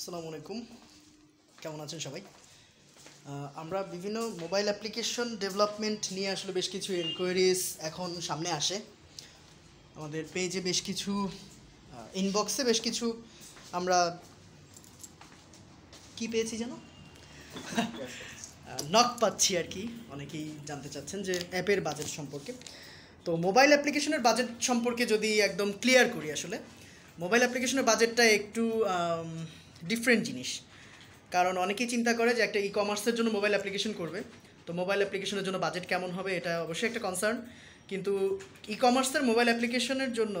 আসসালামু আলাইকুম কেমন আছেন সবাই আমরা বিভিন্ন মোবাইল অ্যাপ্লিকেশন ডেভেলপমেন্ট নিয়ে আসলে বেশ কিছু এনকোয়ারিজ এখন সামনে আসে আমাদের পেজে বেশ কিছু ইনবক্সে বেশ কিছু আমরা কি পেয়েছি যেন নক পাচ্ছি আর কি অনেকেই জানতে চাচ্ছেন যে অ্যাপের বাজেট সম্পর্কে তো মোবাইল অ্যাপ্লিকেশনের বাজেট সম্পর্কে যদি একদম ক্লিয়ার করি আসলে মোবাইল অ্যাপ্লিকেশনের বাজেটটা একটু ডিফারেন্ট জিনিস কারণ অনেকেই চিন্তা করে যে একটা ই কমার্সের জন্য মোবাইল অ্যাপ্লিকেশন করবে তো মোবাইল অ্যাপ্লিকেশনের জন্য বাজেট কেমন হবে এটা অবশ্যই একটা কনসার্ন কিন্তু ই কমার্সের মোবাইল অ্যাপ্লিকেশনের জন্য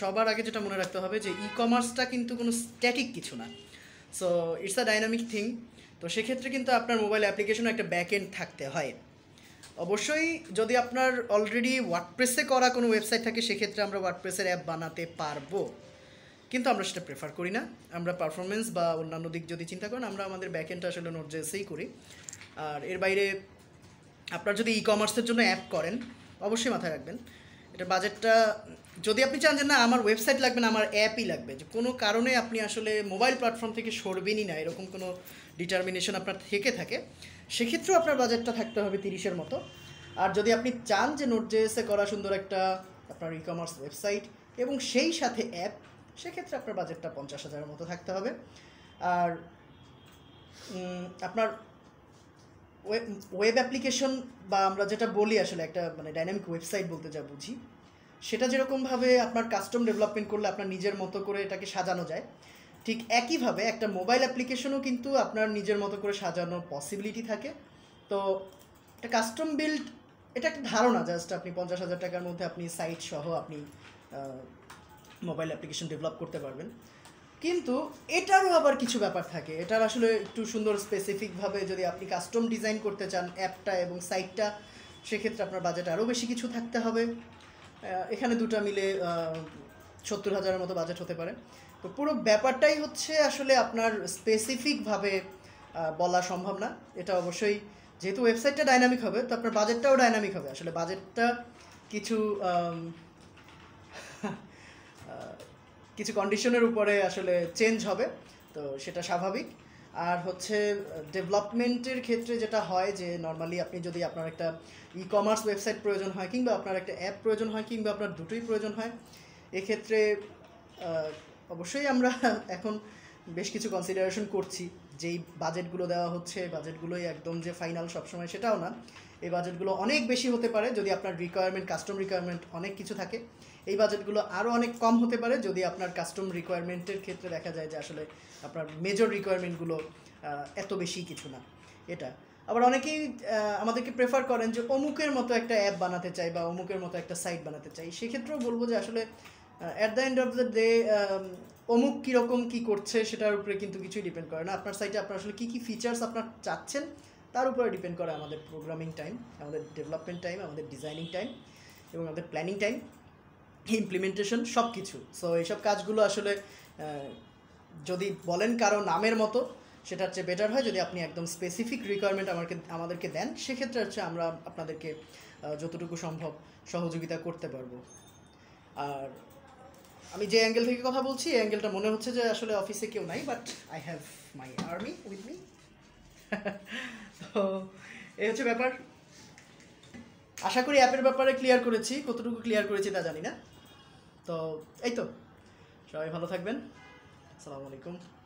সবার আগে যেটা মনে রাখতে হবে যে ই কমার্সটা কিন্তু কোনো স্ট্যাটিক কিছু না so it's a dynamic thing তো সেক্ষেত্রে কিন্তু আপনার মোবাইল অ্যাপ্লিকেশনে একটা ব্যাক এন্ড থাকতে হয় অবশ্যই যদি আপনার অলরেডি ওয়ার্ডপ্রেসে করা কোনো ওয়েবসাইট থাকে সেক্ষেত্রে আমরা ওয়ার্ডপ্রেসের অ্যাপ বানাতে পারবো কিন্তু আমরা সেটা প্রেফার করি না আমরা পারফরমেন্স বা অন্যান্য দিক যদি চিন্তা করেন আমরা আমাদের ব্যাক এন্ডটা আসলে নোট জেসেই করি আর এর বাইরে আপনার যদি ই কমার্সের জন্য অ্যাপ করেন অবশ্যই মাথায় রাখবেন এটা বাজেটটা যদি আপনি চান যে না আমার ওয়েবসাইট লাগবে না আমার অ্যাপই লাগবে যে কোনো কারণে আপনি আসলে মোবাইল প্ল্যাটফর্ম থেকে সরবেনই না এরকম কোনো ডিটারমিনেশন আপনার থেকে থাকে সেক্ষেত্রেও আপনার বাজেটটা থাকতে হবে তিরিশের মতো আর যদি আপনি চান যে নোট জেএসে করা সুন্দর একটা আপনার ই কমার্স ওয়েবসাইট এবং সেই সাথে অ্যাপ সেক্ষেত্রে আপনার বাজেটটা পঞ্চাশ হাজারের মতো থাকতে হবে আর আপনার ওয়েব অ্যাপ্লিকেশন বা আমরা যেটা বলি আসলে একটা মানে ডাইনামিক ওয়েবসাইট বলতে যা বুঝি সেটা যেরকমভাবে আপনার কাস্টম ডেভেলপমেন্ট করলে আপনার নিজের মতো করে এটাকে সাজানো যায় ঠিক একইভাবে একটা মোবাইল অ্যাপ্লিকেশনও কিন্তু আপনার নিজের মতো করে সাজানোর পসিবিলিটি থাকে তো একটা কাস্টম বিল্ড এটা একটা ধারণা জাস্ট আপনি পঞ্চাশ হাজার টাকার মধ্যে আপনি সাইট সহ আপনি মোবাইল অ্যাপ্লিকেশন ডেভেলপ করতে পারবেন কিন্তু এটারও আবার কিছু ব্যাপার থাকে এটার আসলে একটু সুন্দর স্পেসিফিকভাবে যদি আপনি কাস্টম ডিজাইন করতে চান অ্যাপটা এবং সাইটটা সেক্ষেত্রে আপনার বাজেট আরও বেশি কিছু থাকতে হবে এখানে দুটা মিলে সত্তর হাজারের মতো বাজেট হতে পারে তো পুরো ব্যাপারটাই হচ্ছে আসলে আপনার স্পেসিফিকভাবে বলা সম্ভব না এটা অবশ্যই যেহেতু ওয়েবসাইটটা ডাইনামিক হবে তো আপনার বাজেটটাও ডাইনামিক হবে আসলে বাজেটটা কিছু কিছু কন্ডিশনের উপরে আসলে চেঞ্জ হবে তো সেটা স্বাভাবিক আর হচ্ছে ডেভেলপমেন্টের ক্ষেত্রে যেটা হয় যে নর্মালি আপনি যদি আপনার একটা ই কমার্স ওয়েবসাইট প্রয়োজন হয় কিংবা আপনার একটা অ্যাপ প্রয়োজন হয় কিংবা আপনার দুটোই প্রয়োজন হয় এক্ষেত্রে অবশ্যই আমরা এখন বেশ কিছু কনসিডারেশন করছি যেই বাজেটগুলো দেওয়া হচ্ছে বাজেটগুলোই একদম যে ফাইনাল সবসময় সেটাও না এই বাজেটগুলো অনেক বেশি হতে পারে যদি আপনার রিকোয়ারমেন্ট কাস্টম রিকোয়ারমেন্ট অনেক কিছু থাকে এই বাজেটগুলো আরও অনেক কম হতে পারে যদি আপনার কাস্টম রিকোয়ারমেন্টের ক্ষেত্রে দেখা যায় যে আসলে আপনার মেজর রিকোয়ারমেন্টগুলো এত বেশি কিছু না এটা আবার অনেকেই আমাদেরকে প্রেফার করেন যে অমুকের মতো একটা অ্যাপ বানাতে চাই বা অমুকের মতো একটা সাইট বানাতে চাই সেক্ষেত্রেও বলবো যে আসলে at the end of the day অমুক কীরকম কী করছে সেটার উপরে কিন্তু কিছুই ডিপেন্ড করে না আপনার সাইটে আপনার আসলে কী কী ফিচার্স আপনার চাচ্ছেন তার উপরে ডিপেন্ড করে আমাদের প্রোগ্রামিং টাইম আমাদের ডেভেলপমেন্ট টাইম আমাদের ডিজাইনিং টাইম এবং আমাদের প্ল্যানিং টাইম ইমপ্লিমেন্টেশন সব কিছু সো এইসব কাজগুলো আসলে যদি বলেন কারো নামের মতো সেটা হচ্ছে বেটার হয় যদি আপনি একদম স্পেসিফিক রিকোয়ারমেন্ট আমাকে আমাদেরকে দেন সেক্ষেত্রে হচ্ছে আমরা আপনাদেরকে যতটুকু সম্ভব সহযোগিতা করতে পারবো আর আমি যে অ্যাঙ্গেল থেকে কথা বলছি অ্যাঙ্গেলটা মনে হচ্ছে যে আসলে অফিসে কেউ নাই but I have my army with me তো এই হচ্ছে ব্যাপার আশা করি অ্যাপের ব্যাপারে ক্লিয়ার করেছি কতটুকু ক্লিয়ার করেছি তা জানি না তো এই তো সবাই ভালো থাকবেন আসসালামু আলাইকুম